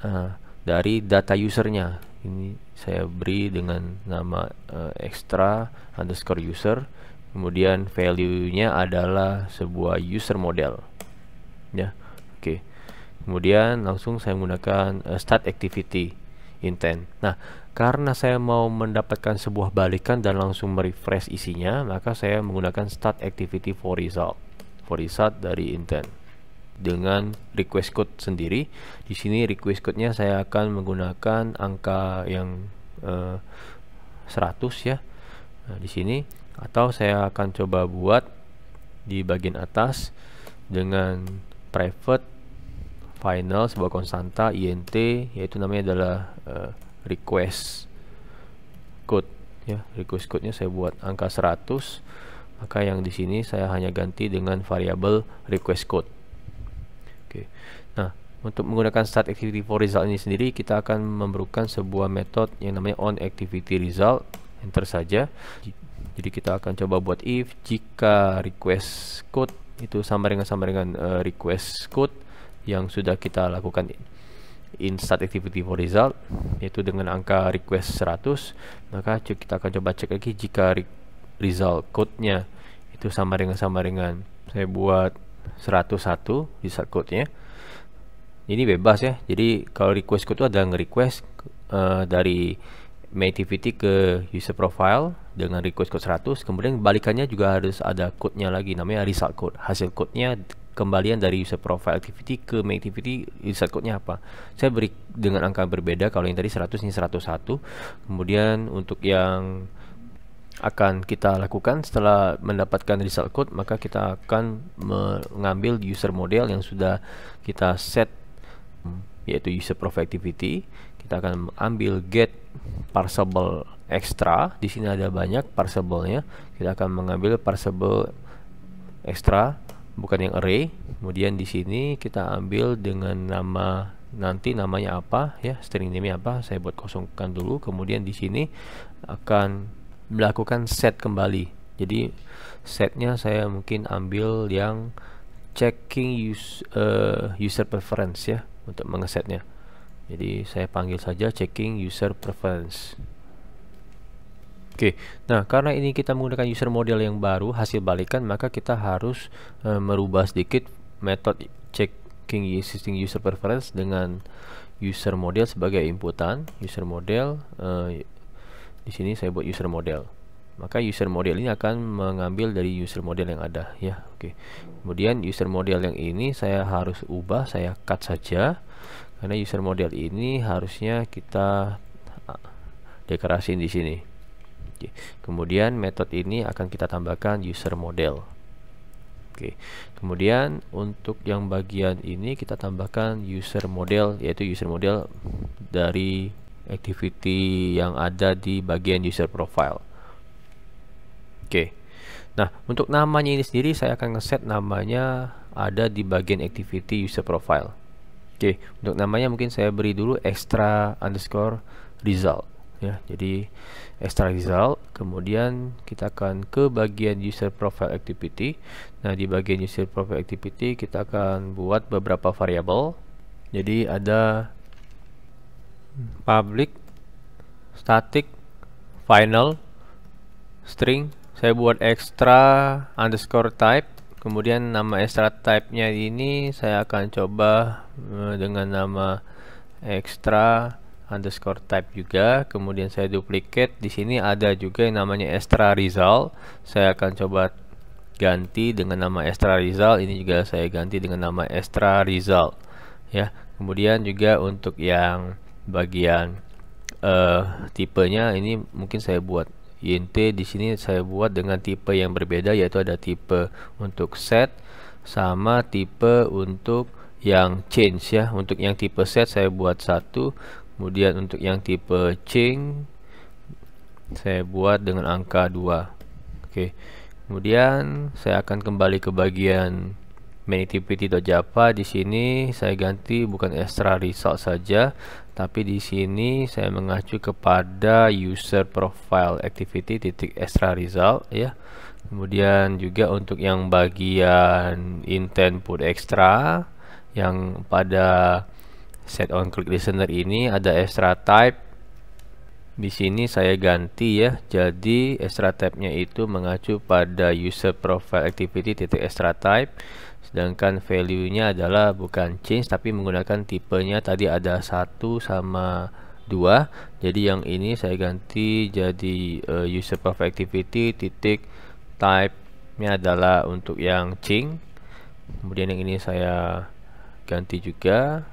uh, dari data usernya. Ini saya beri dengan nama uh, extra underscore user. Kemudian value-nya adalah sebuah user model. Ya, oke. Kemudian langsung saya menggunakan uh, start activity intent. Nah, karena saya mau mendapatkan sebuah balikan dan langsung merefresh isinya, maka saya menggunakan start activity for result. For result dari intent dengan request code sendiri. Di sini request code-nya saya akan menggunakan angka yang eh, 100 ya. Nah, di sini atau saya akan coba buat di bagian atas dengan private final sebuah konstanta int yaitu namanya adalah eh, request code ya request code nya saya buat angka 100 maka yang di sini saya hanya ganti dengan variabel request code oke nah untuk menggunakan start activity for result ini sendiri kita akan memerlukan sebuah metode yang namanya on activity result enter saja jadi kita akan coba buat if jika request code itu sama dengan sama dengan uh, request code yang sudah kita lakukan instant activity for result yaitu dengan angka request 100 maka kita akan coba cek lagi jika re result code-nya itu sama dengan sama dengan saya buat 101 result code-nya ini bebas ya jadi kalau request code itu adalah nge-request uh, eh, dari activity ke user profile dengan request code 100 kemudian balikannya juga harus ada code-nya lagi namanya result code hasil code-nya kembalian dari user profile activity ke main activity user code-nya apa. Saya beri dengan angka berbeda kalau yang tadi 100 ini 101. Kemudian untuk yang akan kita lakukan setelah mendapatkan result code maka kita akan mengambil user model yang sudah kita set hmm, yaitu user profile activity kita akan ambil get parsable extra di sini ada banyak parsable-nya kita akan mengambil parsable extra bukan yang array kemudian di sini kita ambil dengan nama nanti namanya apa ya string name apa saya buat kosongkan dulu kemudian di sini akan melakukan set kembali jadi setnya saya mungkin ambil yang checking use, uh, user preference ya untuk mengesetnya jadi saya panggil saja checking user preference Oke, nah karena ini kita menggunakan user model yang baru hasil balikan maka kita harus e, merubah sedikit metode checking existing user preference dengan user model sebagai inputan user model e, di sini saya buat user model maka user model ini akan mengambil dari user model yang ada ya oke kemudian user model yang ini saya harus ubah saya cut saja karena user model ini harusnya kita eh, dekorasiin di sini Oke. Kemudian metode ini akan kita tambahkan user model. Oke. Kemudian untuk yang bagian ini kita tambahkan user model yaitu user model dari activity yang ada di bagian user profile. Oke. Nah, untuk namanya ini sendiri saya akan ngeset namanya ada di bagian activity user profile. Oke, untuk namanya mungkin saya beri dulu extra underscore result ya jadi extract result kemudian kita akan ke bagian user profile activity nah di bagian user profile activity kita akan buat beberapa variabel jadi ada public static final string saya buat extra underscore type kemudian nama extra type nya ini saya akan coba eh, dengan nama extra underscore type juga kemudian saya duplicate di sini ada juga yang namanya extra result saya akan coba ganti dengan nama extra result ini juga saya ganti dengan nama extra result ya kemudian juga untuk yang bagian uh, tipenya ini mungkin saya buat int di sini saya buat dengan tipe yang berbeda yaitu ada tipe untuk set sama tipe untuk yang change ya untuk yang tipe set saya buat satu kemudian untuk yang tipe ching saya buat dengan angka 2 oke kemudian saya akan kembali ke bagian main di sini saya ganti bukan extra result saja tapi di sini saya mengacu kepada user profile activity titik extra result ya kemudian juga untuk yang bagian intent put extra yang pada set on click listener ini ada extra type di sini saya ganti ya jadi extra type nya itu mengacu pada user profile activity titik extra type sedangkan value nya adalah bukan change tapi menggunakan tipenya tadi ada satu sama dua jadi yang ini saya ganti jadi uh, user profile activity titik type nya adalah untuk yang change kemudian yang ini saya ganti juga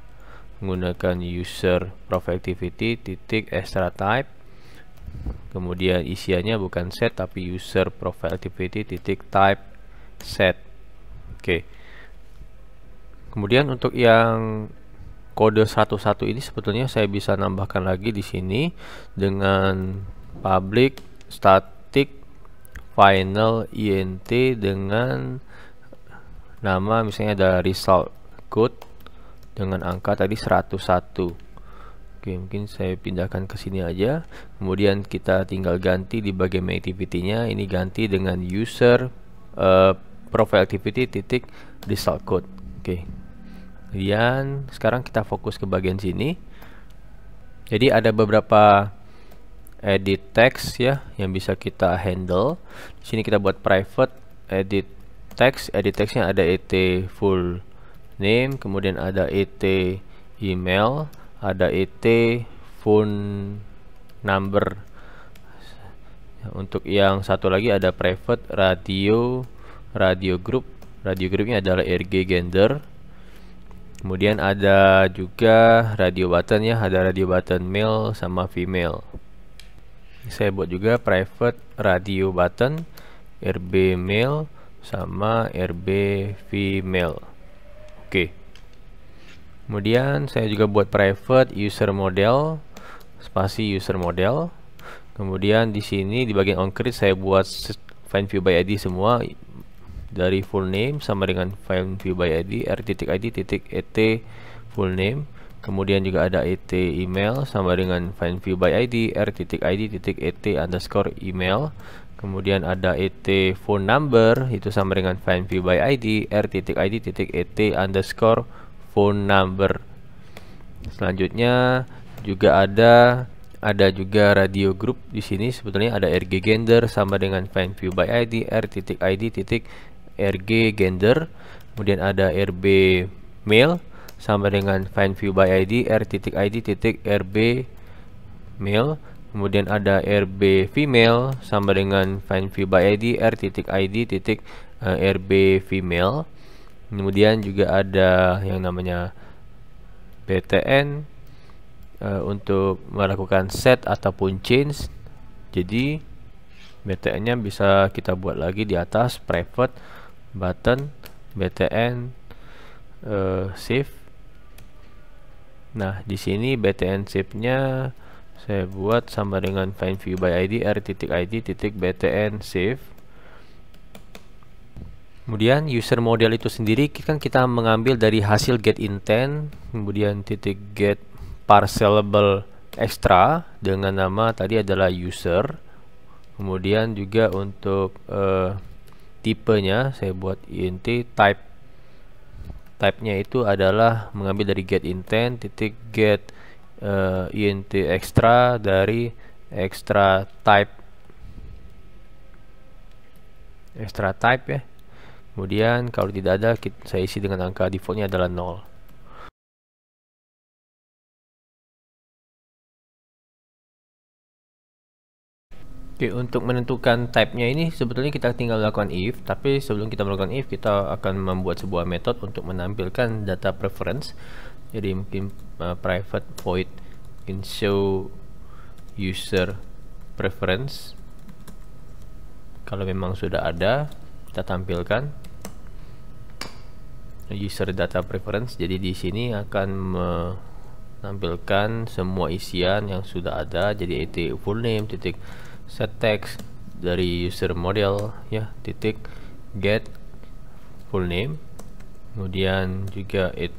menggunakan user productivity titik extra type kemudian isiannya bukan set tapi user productivity titik type set oke okay. kemudian untuk yang kode 101 ini sebetulnya saya bisa nambahkan lagi di sini dengan public static final int dengan nama misalnya ada result code dengan angka tadi 101 Oke, mungkin saya pindahkan ke sini aja. Kemudian kita tinggal ganti di bagian main activity-nya. Ini ganti dengan user uh, profile activity titik result code. Oke. Kemudian sekarang kita fokus ke bagian sini. Jadi ada beberapa edit text ya yang bisa kita handle. Di sini kita buat private edit text. Edit text yang ada et full name, kemudian ada ET email, ada ET phone number. Untuk yang satu lagi ada private radio radio group. Radio groupnya adalah RG gender. Kemudian ada juga radio button ya, ada radio button male sama female. Saya buat juga private radio button RB male sama RB female. Oke. Kemudian saya juga buat private user model spasi user model. Kemudian di sini di bagian oncreate saya buat find view by ID semua dari full name sama dengan find view by ID r titik ID titik et full name. Kemudian juga ada et email sama dengan find view by ID r titik ID titik et underscore email kemudian ada et phone number itu sama dengan find view by id r titik id titik et underscore phone number selanjutnya juga ada ada juga radio group di sini sebetulnya ada rg gender sama dengan find view by id r titik id titik rg gender kemudian ada rb mail sama dengan find view by id r titik id titik rb mail kemudian ada rb female sama dengan find view by id r titik id titik eh, rb female kemudian juga ada yang namanya btn uh, eh, untuk melakukan set ataupun change jadi btn nya bisa kita buat lagi di atas private button btn uh, eh, save nah di sini btn save nya saya buat sama dengan find view by id r titik id titik btn save kemudian user model itu sendiri kan kita mengambil dari hasil get intent kemudian titik get parcelable extra dengan nama tadi adalah user kemudian juga untuk uh, tipenya saya buat int type type-nya itu adalah mengambil dari get intent titik get uh, eh, int extra dari extra type extra type ya kemudian kalau tidak ada kita, saya isi dengan angka defaultnya adalah 0 Oke, untuk menentukan type-nya ini sebetulnya kita tinggal lakukan if, tapi sebelum kita melakukan if, kita akan membuat sebuah metode untuk menampilkan data preference jadi mungkin uh, private void mungkin show user preference kalau memang sudah ada kita tampilkan user data preference jadi di sini akan menampilkan semua isian yang sudah ada jadi it full name titik set text dari user model ya titik get full name kemudian juga et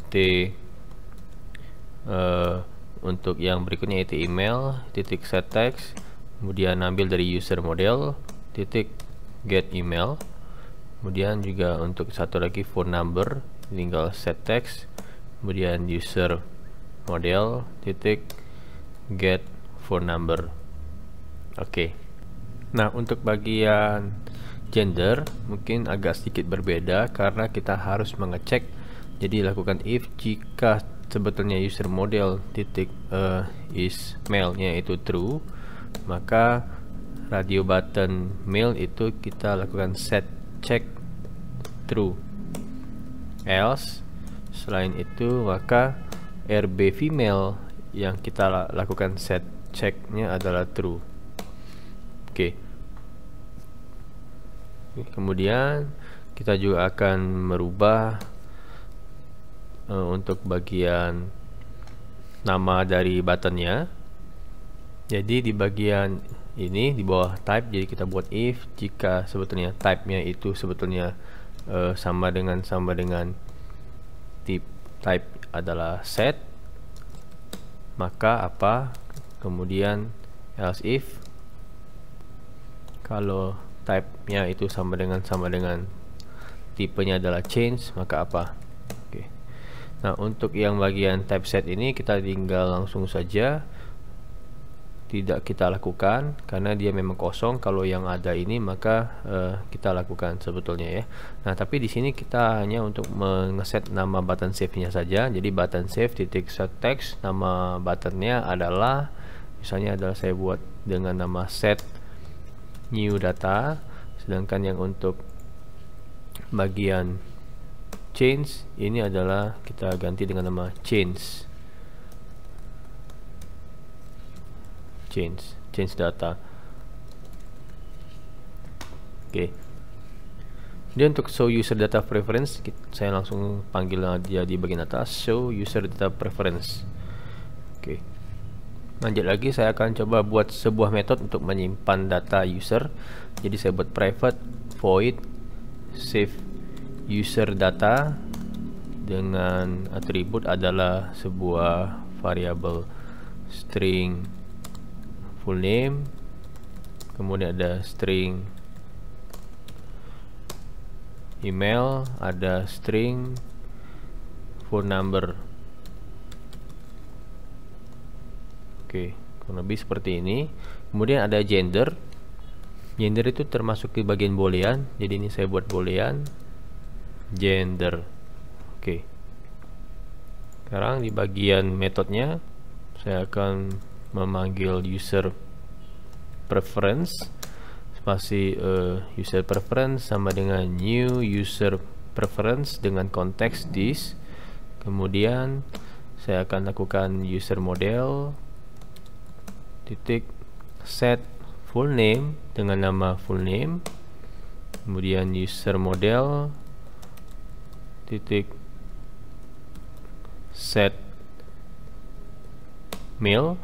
Eh, untuk yang berikutnya itu email titik set text kemudian ambil dari user model titik get email kemudian juga untuk satu lagi phone number tinggal set text kemudian user model titik get phone number oke okay. nah untuk bagian gender mungkin agak sedikit berbeda karena kita harus mengecek jadi lakukan if jika sebetulnya user model titik uh, is mailnya itu true maka radio button mail itu kita lakukan set check true else selain itu maka RB female yang kita lakukan set checknya adalah true oke okay. kemudian kita juga akan merubah Eh, untuk bagian nama dari buttonnya jadi di bagian ini di bawah type jadi kita buat if jika sebetulnya type-nya itu sebetulnya uh, sama dengan sama dengan tip type adalah set maka apa kemudian else if kalau type-nya itu sama dengan sama dengan tipenya adalah change maka apa Nah, untuk yang bagian type set ini kita tinggal langsung saja tidak kita lakukan karena dia memang kosong. Kalau yang ada ini maka uh, kita lakukan sebetulnya ya. Nah, tapi di sini kita hanya untuk mengeset nama button save-nya saja. Jadi button save titik set text nama buttonnya adalah misalnya adalah saya buat dengan nama set new data sedangkan yang untuk bagian change ini adalah kita ganti dengan nama change change change data oke okay. dia untuk show user data preference saya langsung panggil dia di bagian atas show user data preference oke okay. lanjut lagi saya akan coba buat sebuah metode untuk menyimpan data user jadi saya buat private void save user data dengan atribut adalah sebuah variabel string full name kemudian ada string email ada string phone number oke kurang lebih seperti ini kemudian ada gender gender itu termasuk di bagian boolean jadi ini saya buat boolean gender oke sekarang di bagian metodenya saya akan memanggil user preference spasi uh, eh, user preference sama dengan new user preference dengan konteks this kemudian saya akan lakukan user model titik set full name dengan nama full name kemudian user model titik set mail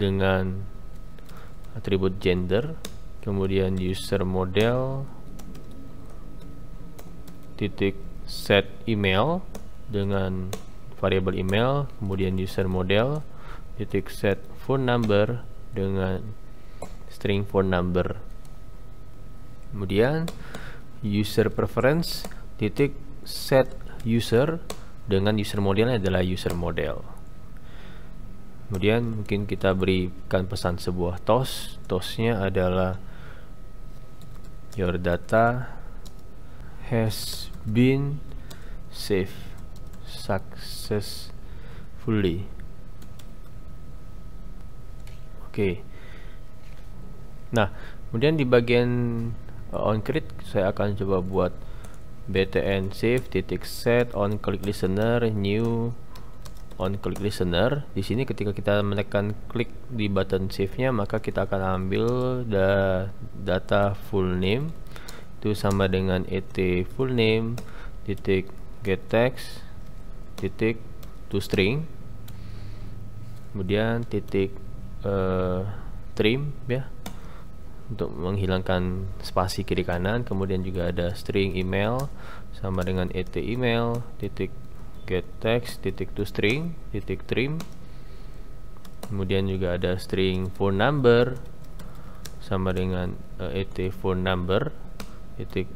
dengan atribut gender kemudian user model titik set email dengan variable email kemudian user model titik set phone number dengan string phone number kemudian user preference titik set user dengan user modelnya adalah user model kemudian mungkin kita berikan pesan sebuah toast toastnya adalah your data has been saved successfully oke okay. nah kemudian di bagian onCreate saya akan coba buat btn save titik set on click listener new on click listener di sini ketika kita menekan klik di button save nya maka kita akan ambil da data full name itu sama dengan et full name titik get text titik to string kemudian titik uh, trim ya untuk menghilangkan spasi kiri kanan kemudian juga ada string email sama dengan et email titik get text titik to string titik trim kemudian juga ada string phone number sama dengan uh, eh, et phone number titik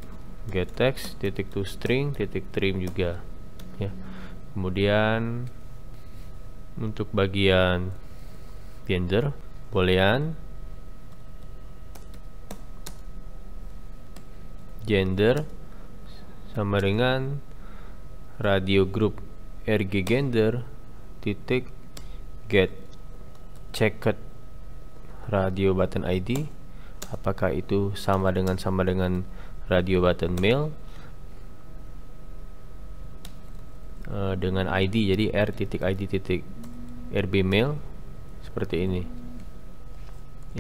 get text titik to string titik trim juga ya kemudian untuk bagian gender boolean gender sama dengan radio group rg gender titik get checked radio button id apakah itu sama dengan sama dengan radio button mail uh, dengan id jadi r titik id titik rb mail seperti ini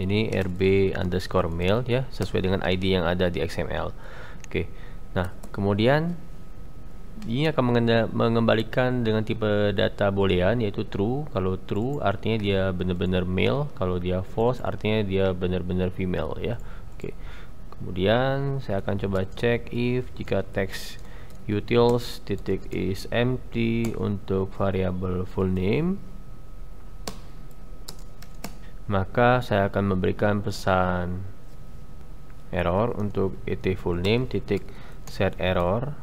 ini rb underscore mail ya sesuai dengan id yang ada di xml oke nah kemudian ini akan mengembalikan dengan tipe data boolean yaitu true kalau true artinya dia benar-benar male kalau dia false artinya dia benar-benar female ya oke kemudian saya akan coba cek if jika text utils titik is empty untuk variabel full name maka saya akan memberikan pesan error untuk et full name titik set error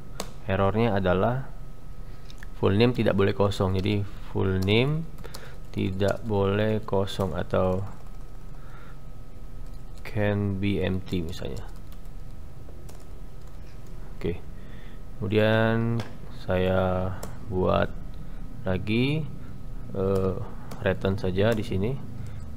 errornya adalah full name tidak boleh kosong jadi full name tidak boleh kosong atau can be empty misalnya oke kemudian saya buat lagi uh, return saja di sini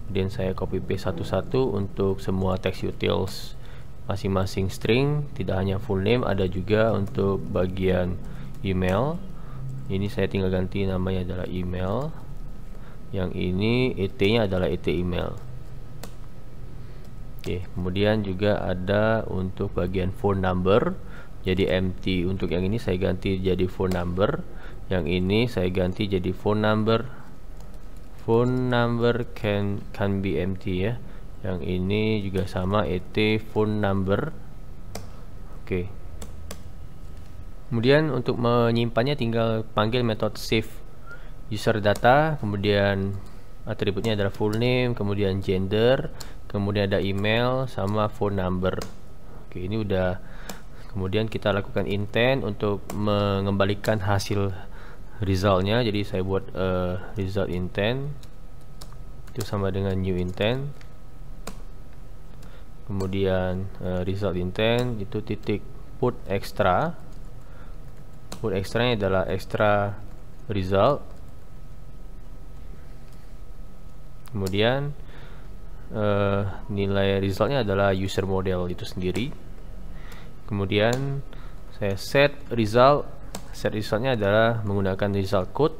kemudian saya copy paste satu-satu untuk semua text utils masing-masing string tidak hanya full name ada juga untuk bagian email ini saya tinggal ganti namanya adalah email yang ini et nya adalah et email oke kemudian juga ada untuk bagian phone number jadi empty untuk yang ini saya ganti jadi phone number yang ini saya ganti jadi phone number phone number can can be empty ya yang ini juga sama et phone number oke okay. kemudian untuk menyimpannya tinggal panggil metode save user data kemudian atributnya adalah full name kemudian gender kemudian ada email sama phone number oke ini udah kemudian kita lakukan intent untuk mengembalikan hasil resultnya jadi saya buat uh, result intent itu sama dengan new intent kemudian uh, result intent itu titik put extra put extranya adalah extra result kemudian uh, nilai resultnya adalah user model itu sendiri kemudian saya set result set resultnya adalah menggunakan result code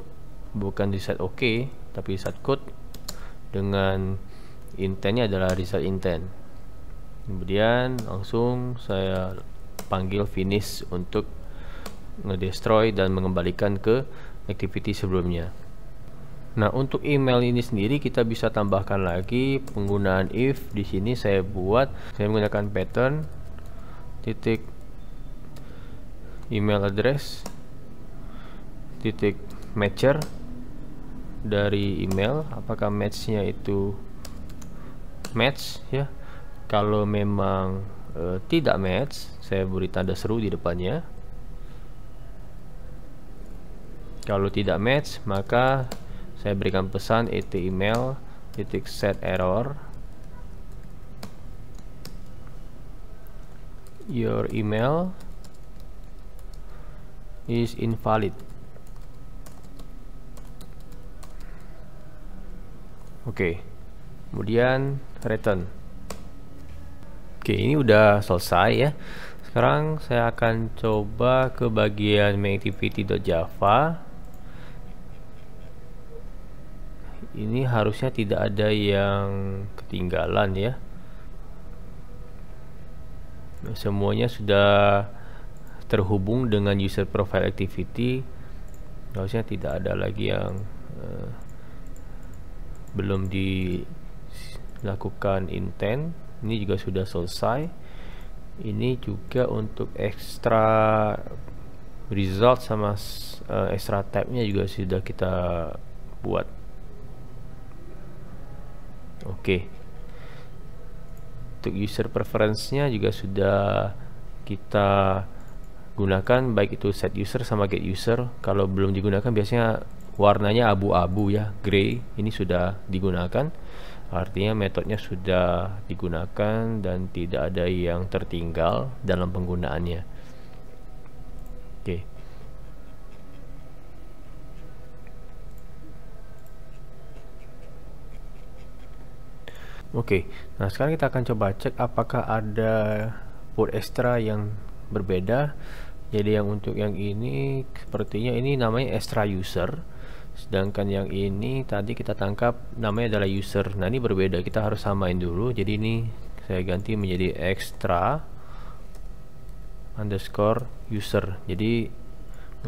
bukan result OK tapi result code dengan intentnya adalah result intent kemudian langsung saya panggil finish untuk ngedestroy dan mengembalikan ke activity sebelumnya Nah, untuk email ini sendiri kita bisa tambahkan lagi penggunaan if. Di sini saya buat saya menggunakan pattern titik email address titik matcher dari email apakah matchnya itu match ya kalau memang e, tidak match saya beri tanda seru di depannya kalau tidak match maka saya berikan pesan et email titik set error your email is invalid Oke. Kemudian return. Oke, ini udah selesai ya. Sekarang saya akan coba ke bagian MainActivity.java. Ini harusnya tidak ada yang ketinggalan ya. Semuanya sudah terhubung dengan user profile activity. Harusnya tidak ada lagi yang uh, belum dilakukan intent ini juga sudah selesai ini juga untuk extra result sama uh, extra tab nya juga sudah kita buat oke okay. untuk user preference nya juga sudah kita gunakan baik itu set user sama get user kalau belum digunakan biasanya warnanya abu-abu ya grey ini sudah digunakan artinya metodenya sudah digunakan dan tidak ada yang tertinggal dalam penggunaannya oke okay. Oke, okay. nah sekarang kita akan coba cek apakah ada port extra yang berbeda. Jadi yang untuk yang ini sepertinya ini namanya extra user sedangkan yang ini tadi kita tangkap namanya adalah user nah ini berbeda kita harus samain dulu jadi ini saya ganti menjadi extra underscore user jadi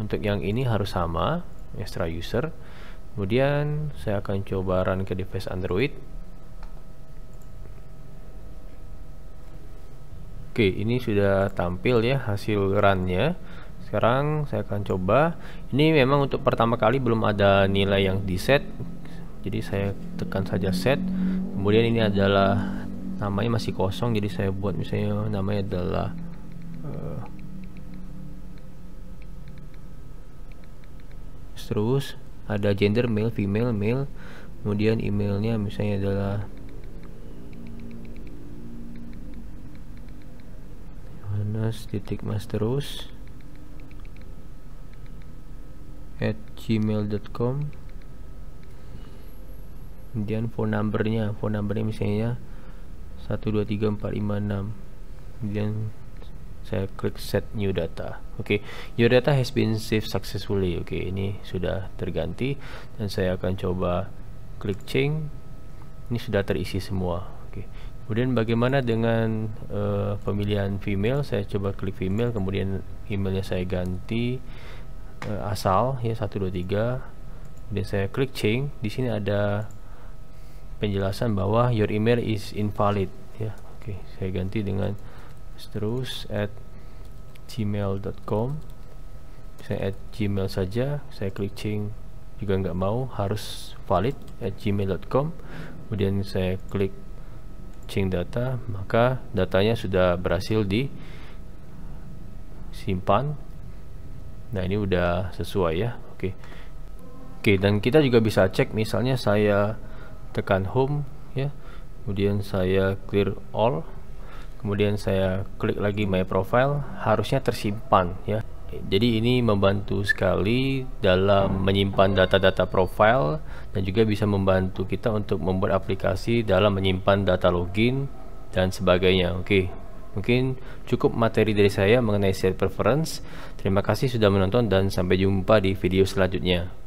untuk yang ini harus sama extra user kemudian saya akan coba run ke device android oke ini sudah tampil ya hasil runnya sekarang saya akan coba ini memang untuk pertama kali belum ada nilai yang di set jadi saya tekan saja set kemudian ini adalah namanya masih kosong jadi saya buat misalnya namanya adalah uh, terus ada gender male female male kemudian emailnya misalnya adalah Yohanes titik mas terus at gmail.com kemudian phone numbernya phone numbernya misalnya 123456 kemudian saya klik set new data oke okay. your data has been saved successfully oke okay, ini sudah terganti dan saya akan coba klik change ini sudah terisi semua oke okay. kemudian bagaimana dengan uh, pemilihan female saya coba klik female kemudian emailnya saya ganti uh, asal ya 123 dan saya klik change di sini ada penjelasan bahwa your email is invalid ya oke okay. saya ganti dengan terus at gmail.com saya at gmail saja saya klik change juga nggak mau harus valid at gmail.com kemudian saya klik change data maka datanya sudah berhasil di simpan nah ini udah sesuai ya oke oke dan kita juga bisa cek misalnya saya tekan home ya kemudian saya clear all kemudian saya klik lagi my profile harusnya tersimpan ya jadi ini membantu sekali dalam menyimpan data-data profile dan juga bisa membantu kita untuk membuat aplikasi dalam menyimpan data login dan sebagainya oke okay. Mungkin cukup materi dari saya mengenai set preference. Terima kasih sudah menonton dan sampai jumpa di video selanjutnya.